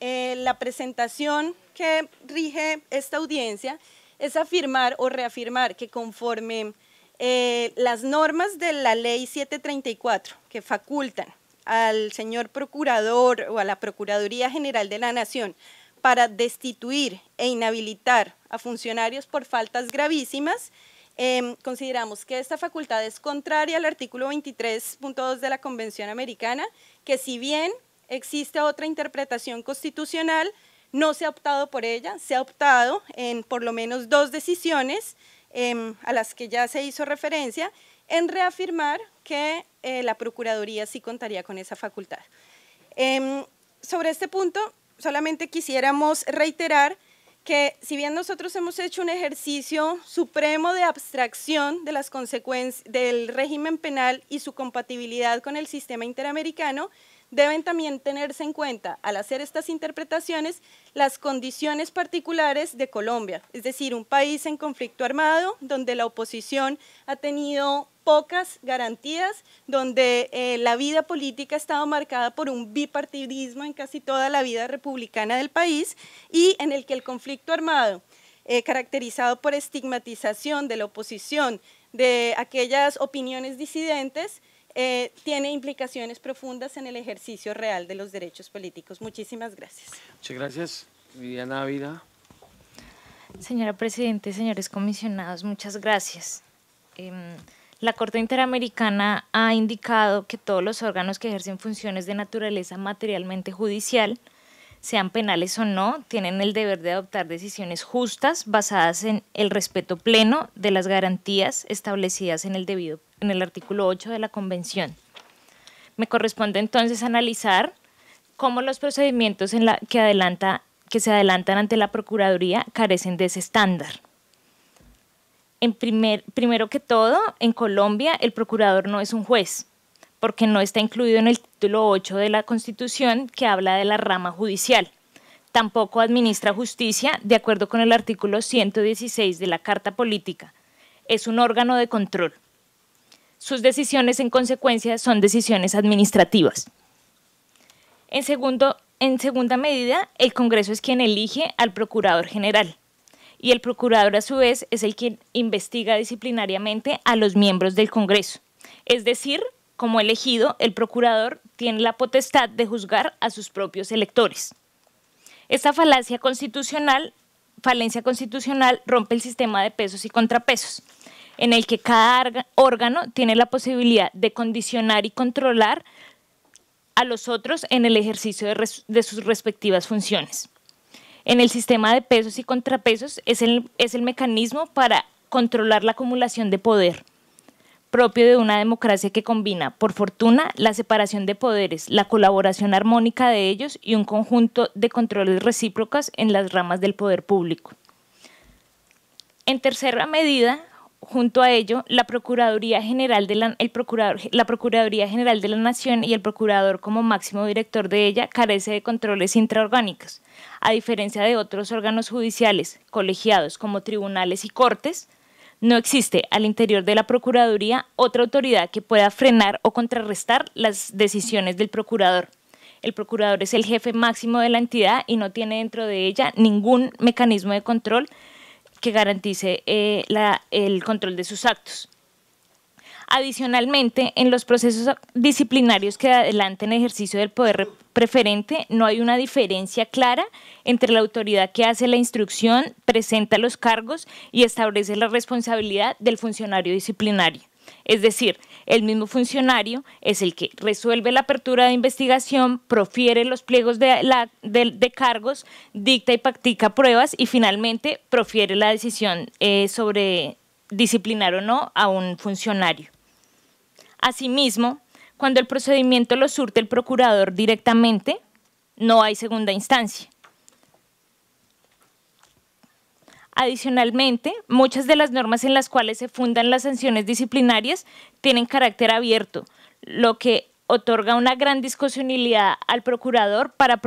eh, la presentación que rige esta audiencia es afirmar o reafirmar que conforme eh, las normas de la ley 734 que facultan al señor procurador o a la Procuraduría General de la Nación para destituir e inhabilitar a funcionarios por faltas gravísimas, em, consideramos que esta facultad es contraria al artículo 23.2 de la Convención Americana, que si bien existe otra interpretación constitucional, no se ha optado por ella, se ha optado en por lo menos dos decisiones Em, a las que ya se hizo referencia, en reafirmar que eh, la Procuraduría sí contaría con esa facultad. Em, sobre este punto, solamente quisiéramos reiterar que si bien nosotros hemos hecho un ejercicio supremo de abstracción de las consecuencias del régimen penal y su compatibilidad con el sistema interamericano, deben también tenerse en cuenta, al hacer estas interpretaciones, las condiciones particulares de Colombia, es decir, un país en conflicto armado, donde la oposición ha tenido pocas garantías, donde eh, la vida política ha estado marcada por un bipartidismo en casi toda la vida republicana del país y en el que el conflicto armado, eh, caracterizado por estigmatización de la oposición, de aquellas opiniones disidentes, eh, tiene implicaciones profundas en el ejercicio real de los derechos políticos. Muchísimas gracias. Muchas gracias, Viviana Ávila. Señora Presidente, señores comisionados, muchas gracias. Em, la Corte Interamericana ha indicado que todos los órganos que ejercen funciones de naturaleza materialmente judicial, sean penales o no, tienen el deber de adoptar decisiones justas basadas en el respeto pleno de las garantías establecidas en el debido en el artículo 8 de la Convención. Me corresponde entonces analizar cómo los procedimientos que, adelanta, que se adelantan ante la Procuraduría carecen de ese estándar. En primer, primero que todo, en Colombia el procurador no es un juez, porque no está incluido en el título 8 de la Constitución que habla de la rama judicial. Tampoco administra justicia de acuerdo con el artículo 116 de la Carta Política. Es un órgano de control. Sus decisiones, en consecuencia, son decisiones administrativas. En, segundo, en segunda medida, el Congreso es quien elige al Procurador General y el Procurador a su vez es el quien investiga disciplinariamente a los miembros del Congreso. Es decir, como elegido, el Procurador tiene la potestad de juzgar a sus propios electores. Esta falacia constitucional, falencia constitucional rompe el sistema de pesos y contrapesos en el que cada órgano tiene la posibilidad de condicionar y controlar a los otros en el ejercicio de, sus respectivas funciones. En el sistema de pesos y contrapesos es el, es el mecanismo para controlar la acumulación de poder propio de una democracia que combina, por fortuna, la separación de poderes, la colaboración armónica de ellos y un conjunto de controles recíprocas en las ramas del poder público. En tercera medida, junto a ello, la Procuraduría General de la, el Procurador, la Procuraduría General de la Nación y el Procurador como máximo director de ella carece de controles intraorgánicos. A diferencia de otros órganos judiciales, colegiados como tribunales y cortes, no existe al interior de la Procuraduría otra autoridad que pueda frenar o contrarrestar las decisiones del Procurador. El Procurador es el jefe máximo de la entidad y no tiene dentro de ella ningún mecanismo de control que garantice eh, el control de sus actos. Adicionalmente, en los procesos disciplinarios que adelante en ejercicio del poder preferente, no hay una diferencia clara entre la autoridad que hace la instrucción, presenta los cargos y establece la responsabilidad del funcionario disciplinario. Es decir, el mismo funcionario es el que resuelve la apertura de investigación, profiere los pliegos de, cargos, dicta y practica pruebas y finalmente profiere la decisión eh, sobre disciplinar o no a un funcionario. Asimismo, cuando el procedimiento lo surte el procurador directamente, no hay segunda instancia. Adicionalmente, muchas de las normas en las cuales se fundan las sanciones disciplinarias tienen carácter abierto, lo que otorga una gran discusión al procurador para,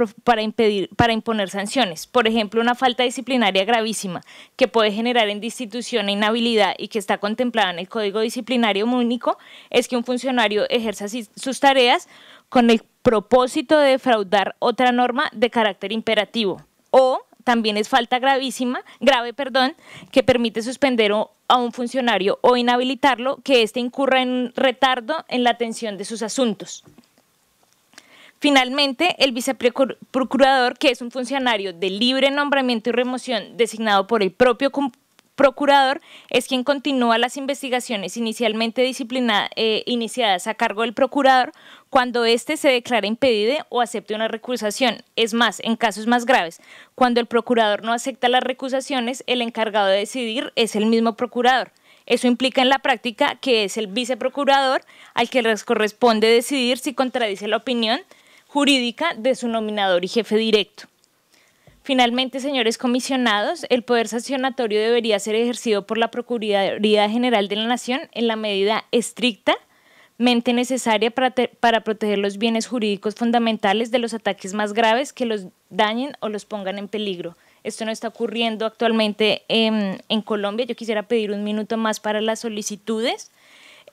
impedir, para imponer sanciones. Por ejemplo, una falta disciplinaria gravísima que puede generar en destitución e inhabilidad y que está contemplada en el Código Disciplinario Múnico es que un funcionario ejerza sus tareas con el propósito de defraudar otra norma de carácter imperativo o también es falta gravísima, grave, perdón, que permite suspender a un funcionario o inhabilitarlo que éste incurra en retardo en la atención de sus asuntos. Finalmente, el viceprocurador, que es un funcionario de libre nombramiento y remoción designado por el propio procurador es quien continúa las investigaciones inicialmente eh, iniciadas a cargo del procurador cuando éste se declara impedido o acepte una recusación. Es más, en casos más graves, cuando el procurador no acepta las recusaciones, el encargado de decidir es el mismo procurador. Eso implica en la práctica que es el viceprocurador al que les corresponde decidir si contradice la opinión jurídica de su nominador y jefe directo. Finalmente, señores comisionados, el poder sancionatorio debería ser ejercido por la Procuraduría General de la Nación en la medida estricta necesaria para, proteger los bienes jurídicos fundamentales de los ataques más graves que los dañen o los pongan en peligro. Esto no está ocurriendo actualmente en Colombia. Yo quisiera pedir un minuto más para las solicitudes.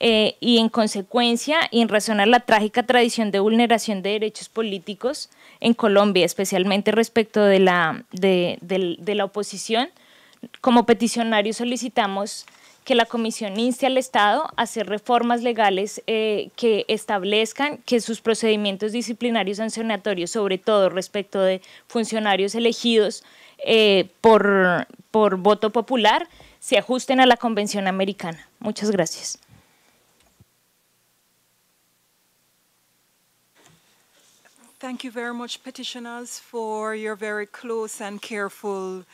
Eh, y en consecuencia y en razón a la trágica tradición de vulneración de derechos políticos en Colombia, especialmente respecto de la, oposición, como peticionarios solicitamos que la Comisión inste al Estado a hacer reformas legales eh, que establezcan que sus procedimientos disciplinarios sancionatorios, sobre todo respecto de funcionarios elegidos eh, por voto popular, se ajusten a la Convención Americana. Muchas gracias. Thank you very much, petitioners, for your very close and careful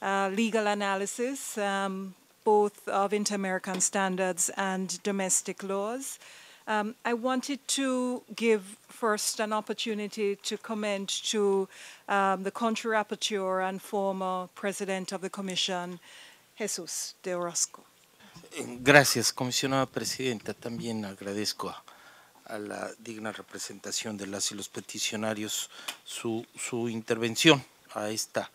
uh, legal analysis, um, both of inter-American standards and domestic laws. Um, I wanted to give first an opportunity to comment to um, the country rapporteur and former president of the commission, Jesús de Orozco. Gracias, comisionada presidenta. También agradezco a a la digna representación de las y los peticionarios su, su intervención a esta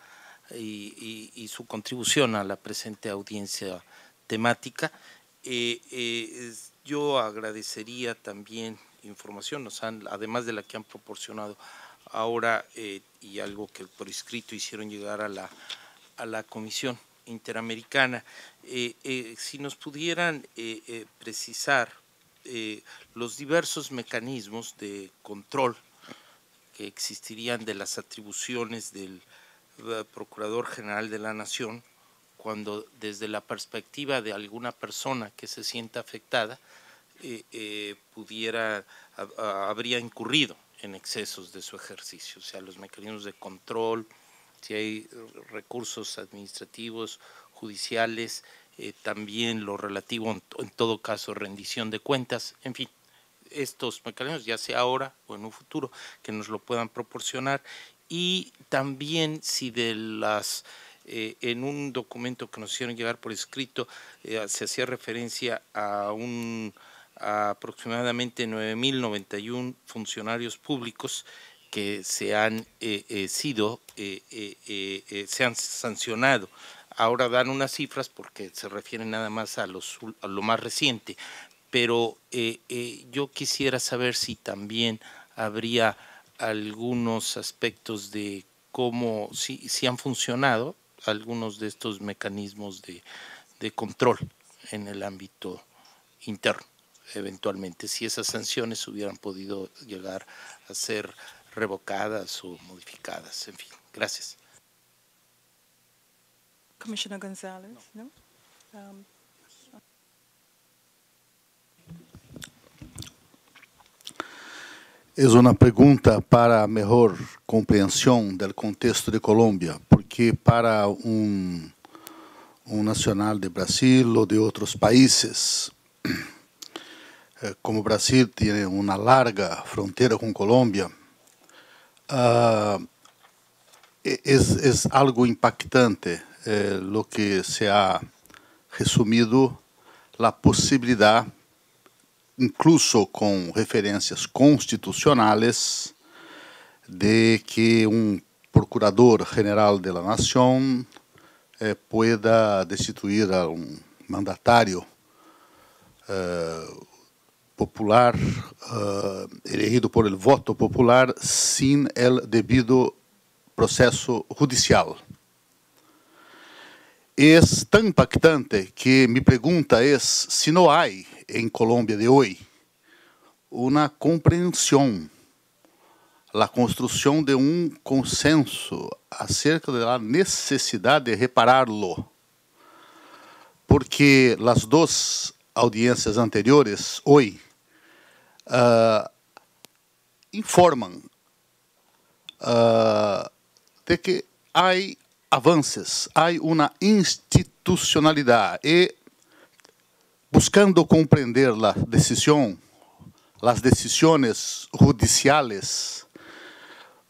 y, su contribución a la presente audiencia temática. Eh, eh, yo agradecería también información, nos han, además de la que han proporcionado ahora eh, y algo que por escrito hicieron llegar a la, a la Comisión Interamericana. si nos pudieran precisar eh, los diversos mecanismos de control que existirían de las atribuciones del eh, Procurador General de la Nación cuando desde la perspectiva de alguna persona que se sienta afectada eh, pudiera, ah, habría incurrido en excesos de su ejercicio, o sea, los mecanismos de control, si hay recursos administrativos, judiciales, eh, también lo relativo en, todo caso rendición de cuentas, en fin, estos mecanismos, ya sea ahora o en un futuro, que nos lo puedan proporcionar. Y también si de las eh, en un documento que nos hicieron llegar por escrito eh, se hacía referencia a un aproximadamente 9.091 funcionarios públicos que se han sido se han sancionado ahora dan unas cifras porque se refieren nada más a, lo más reciente, pero eh, eh, yo quisiera saber si también habría algunos aspectos de cómo, si, si han funcionado algunos de estos mecanismos de, de control en el ámbito interno, eventualmente, si esas sanciones hubieran podido llegar a ser revocadas o modificadas, en fin. Gracias. Commissioner Gonzalez, no? no? Um, Es para melhor compreensão do contexto de Colômbia, porque para um um nacional de Brasil ou de outros países, eh, como Brasil tem uma larga fronteira com Colômbia, uh, algo impactante eh, lo que se ha resumido a possibilidade, incluso com referências constitucionais, de que um procurador general de la nación eh, pueda destituir a um mandatário eh, popular eh, elegido por el voto popular sem el debido processo judicial. Es tão impactante que me pergunta es se não há em Colômbia de hoje uma compreensão, a construção de um consenso acerca da necessidade de repará-lo, porque as duas audiências anteriores hoje uh, uh, de que há avances, há uma institucionalidade e buscando compreender a decisão, as decisões judiciais,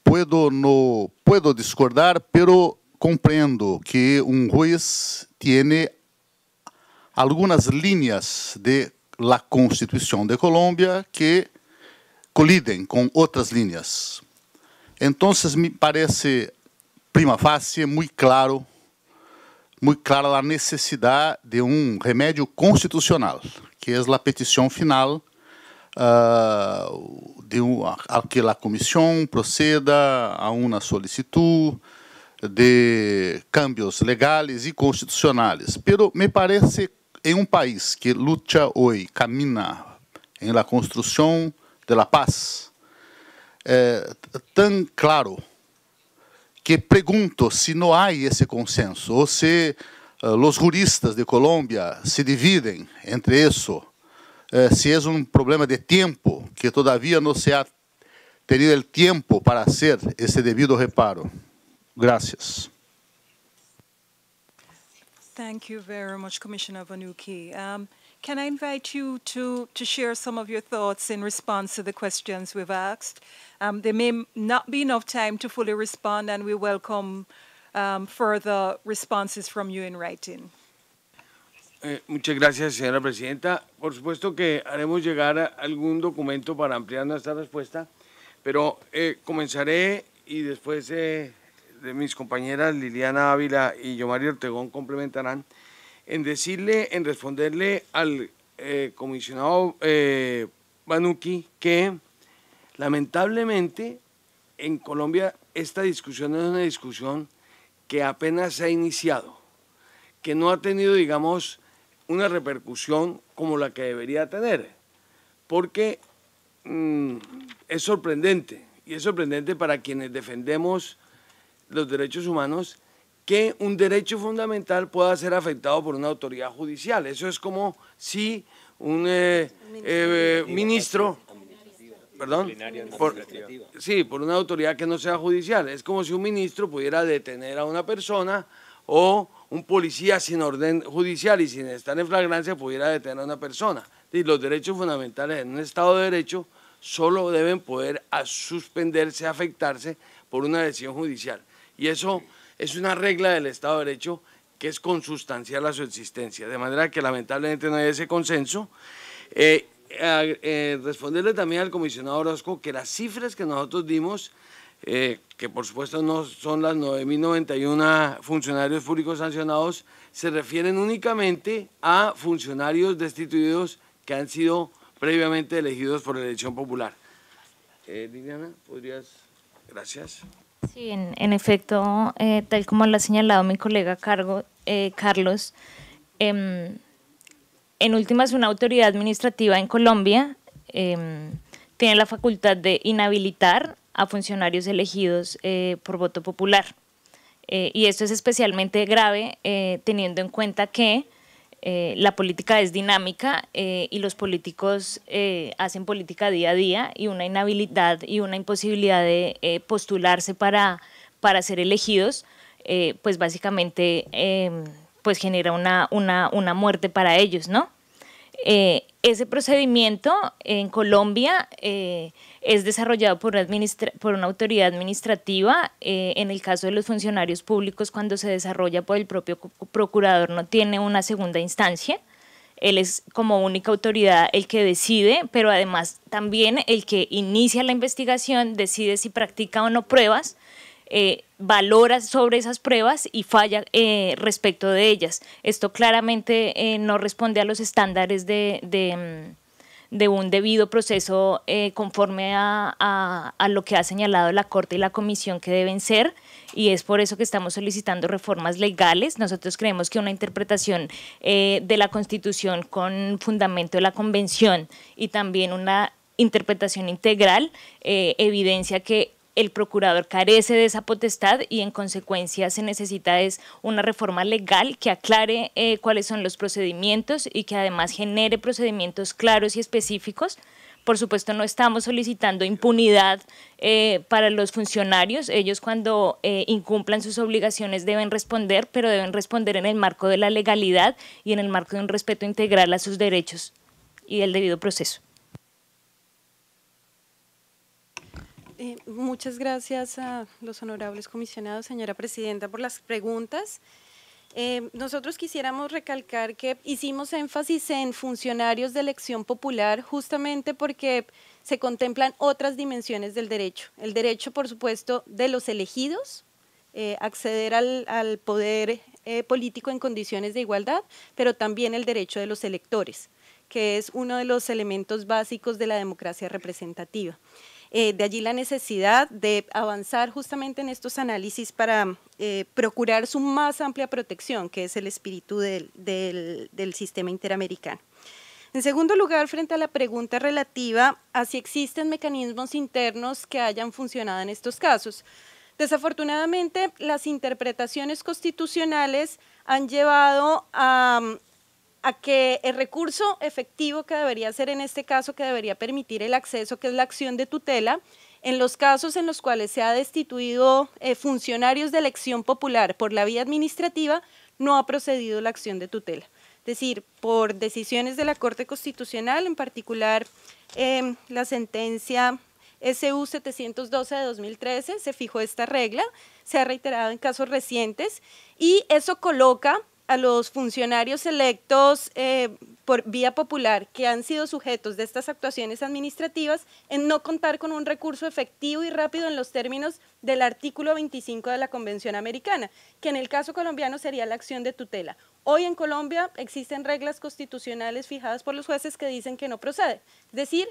puedo no puedo discordar, pero compreendo que um juiz tem algumas linhas de la Constituição de Colômbia que colidem com outras linhas. Então, me parece prima facie, muito claro, muito clara a necessidade de um remédio constitucional, que é a petição final uh, de um, a que a comissão proceda a uma solicitude de cambios legais e constitucionais. Pero me parece em um país que luta hoje, camina em la construção de la paz, é, tão claro que pergunto se não há esse consenso, ou se uh, eh, os juristas de Colômbia se dividem entre isso, uh, se é um problema de tempo, que todavia não se há tenido o tempo para ser esse devido reparo. Obrigado. Thank you very much, Commissioner Vanuki. Um, Can I invite you to, to share some of your thoughts in response to the questions we've asked? Um, there may not be enough time to fully respond, and we welcome um, further responses from you in writing. Eh, muchas gracias, señora presidenta. Por supuesto que haremos llegar algún documento para ampliar nuestra respuesta, pero eh, comenzaré y después eh, de mis compañeras Liliana Ávila y Yomari Ortegón complementarán en decirle, en responderle al eh, comisionado eh, Banuki que lamentablemente en Colombia esta discusión es una discusión que apenas se ha iniciado, que no ha tenido, digamos, una repercusión como la que debería tener, porque mm, es sorprendente, y es sorprendente para quienes defendemos los derechos humanos que un derecho fundamental pueda ser afectado por una autoridad judicial. Eso es como si un eh, eh, ministro, perdón, sí, por una autoridad que no sea judicial. Es como si un ministro pudiera detener a una persona o un policía sin orden judicial y sin estar en flagrancia pudiera detener a una persona. los derechos fundamentales en un Estado de Derecho solo deben poder suspenderse, afectarse por una decisión judicial. Y eso es una regla del Estado de Derecho que es consustancial a su existencia, de manera que lamentablemente no hay ese consenso. Eh, eh, responderle también al comisionado Orozco que las cifras que nosotros dimos, eh, que por supuesto no son las 9.091 funcionarios públicos sancionados, se refieren únicamente a funcionarios destituidos que han sido previamente elegidos por la elección popular. Liliana, podrías... Gracias. Sí, en, efecto, eh, tal como lo ha señalado mi colega Cargo, eh, Carlos, em, en últimas una autoridad administrativa en Colombia em, tiene la facultad de inhabilitar a funcionarios elegidos eh, por voto popular. y esto es especialmente grave teniendo en cuenta que eh, la política es dinámica eh, y los políticos eh, hacen política día a día y una inhabilidad y una imposibilidad de postularse para, para ser elegidos, pues básicamente pues genera una, una, una, muerte para ellos, ¿no? Ese procedimiento en Colombia eh, es desarrollado por una, autoridad administrativa. Eh, en el caso de los funcionarios públicos, cuando se desarrolla por el propio procurador, no tiene una segunda instancia. Él es como única autoridad el que decide, pero además también el que inicia la investigación decide si practica o no pruebas eh, valora sobre esas pruebas y falla eh, respecto de ellas. Esto claramente eh, no responde a los estándares de, mm, un debido proceso conforme a, lo que ha señalado la Corte y la Comisión que deben ser y es por eso que estamos solicitando reformas legales. Nosotros creemos que una interpretación de la Constitución con fundamento de la Convención y también una interpretación integral evidencia que el procurador carece de esa potestad y en consecuencia se necesita es una reforma legal que aclare eh, cuáles son los procedimientos y que además genere procedimientos claros y específicos. Por supuesto, no estamos solicitando impunidad eh, para los funcionarios. Ellos cuando eh, incumplan sus obligaciones deben responder, pero deben responder en el marco de la legalidad y en el marco de un respeto integral a sus derechos y el debido proceso. Eh, muchas gracias a los honorables comisionados, señora presidenta, por las preguntas. Eh, nosotros quisiéramos recalcar que hicimos énfasis en funcionarios de elección popular justamente porque se contemplan otras dimensiones del derecho. El derecho, por supuesto, de los elegidos, eh, acceder al, poder eh, político en condiciones de igualdad, pero también el derecho de los electores, que es uno de los elementos básicos de la democracia representativa. Eh, de allí la necesidad de avanzar justamente en estos análisis para eh, procurar su más amplia protección, que es el espíritu del sistema interamericano. En segundo lugar, frente a la pregunta relativa a si existen mecanismos internos que hayan funcionado en estos casos. Desafortunadamente, las interpretaciones constitucionales han llevado a a que el recurso efectivo que debería ser en este caso, que debería permitir el acceso, que es la acción de tutela, en los casos en los cuales se ha destituido eh, funcionarios de elección popular por la vía administrativa, no ha procedido la acción de tutela. Es decir, por decisiones de la Corte Constitucional, en particular em, la sentencia SU 712 de 2013, se fijó esta regla, se ha reiterado en casos recientes y eso coloca a los funcionarios electos eh, por vía popular que han sido sujetos de estas actuaciones administrativas en no contar con un recurso efectivo y rápido en los términos del artículo 25 de la Convención Americana, que en el caso colombiano sería la acción de tutela. Hoy en Colombia existen reglas constitucionales fijadas por los jueces que dicen que no procede. Es decir,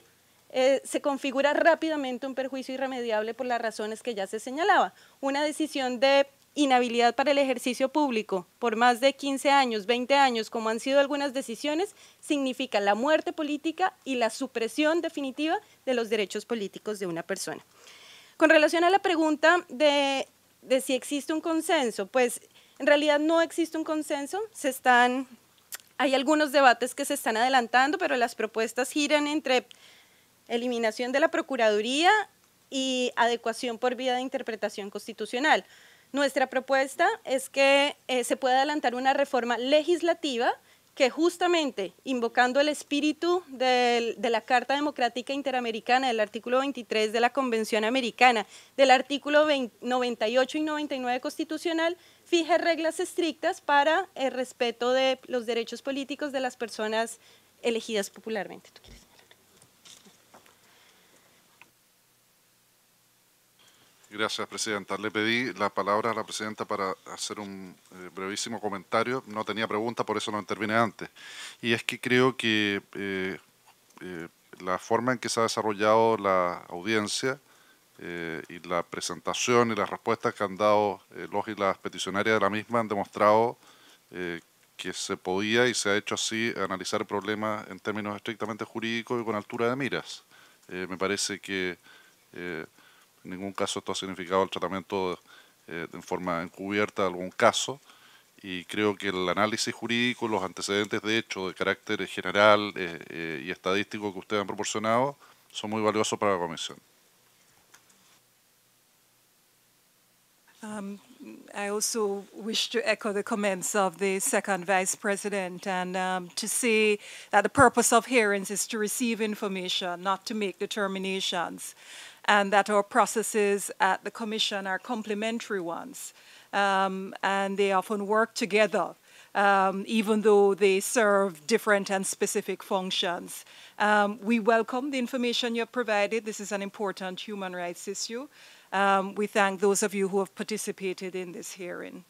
eh, se configura rápidamente un perjuicio irremediable por las razones que ya se señalaba. Una decisión de inhabilidad para el ejercicio público por más de 15 años, 20 años, como han sido algunas decisiones, significa la muerte política y la supresión definitiva de los derechos políticos de una persona. Con relación a la pregunta de, de si existe un consenso, pues en realidad no existe un consenso, se están, hay algunos debates que se están adelantando, pero las propuestas giran entre eliminación de la Procuraduría y adecuación por vía de interpretación constitucional. Nuestra propuesta es que eh, se pueda adelantar una reforma legislativa que justamente invocando el espíritu de la Carta Democrática Interamericana, del artículo 23 de la Convención Americana, del artículo 98 y 99 constitucional, fije reglas estrictas para el respeto de los derechos políticos de las personas elegidas popularmente. Gracias, Presidenta. Le pedí la palabra a la Presidenta para hacer un eh, brevísimo comentario. No tenía pregunta, por eso no intervine antes. Y es que creo que eh, eh, la forma en que se ha desarrollado la audiencia y la presentación y las respuestas que han dado los y las peticionarias de la misma han demostrado que se podía y se ha hecho así analizar el problema en términos estrictamente jurídicos y con altura de miras. me parece que en ningún caso esto ha significado el tratamiento eh, en forma encubierta de algún caso y creo que el análisis jurídico, los antecedentes de hecho de carácter general eh, eh, y estadístico que ustedes han proporcionado son muy valiosos para la Comisión. Um, I also wish to echo the comments of the second vice president and um, to say that the purpose of hearings is to receive information, not to make determinations. and that our processes at the Commission are complementary ones. Um, and they often work together, um, even though they serve different and specific functions. Um, we welcome the information you have provided. This is an important human rights issue. Um, we thank those of you who have participated in this hearing.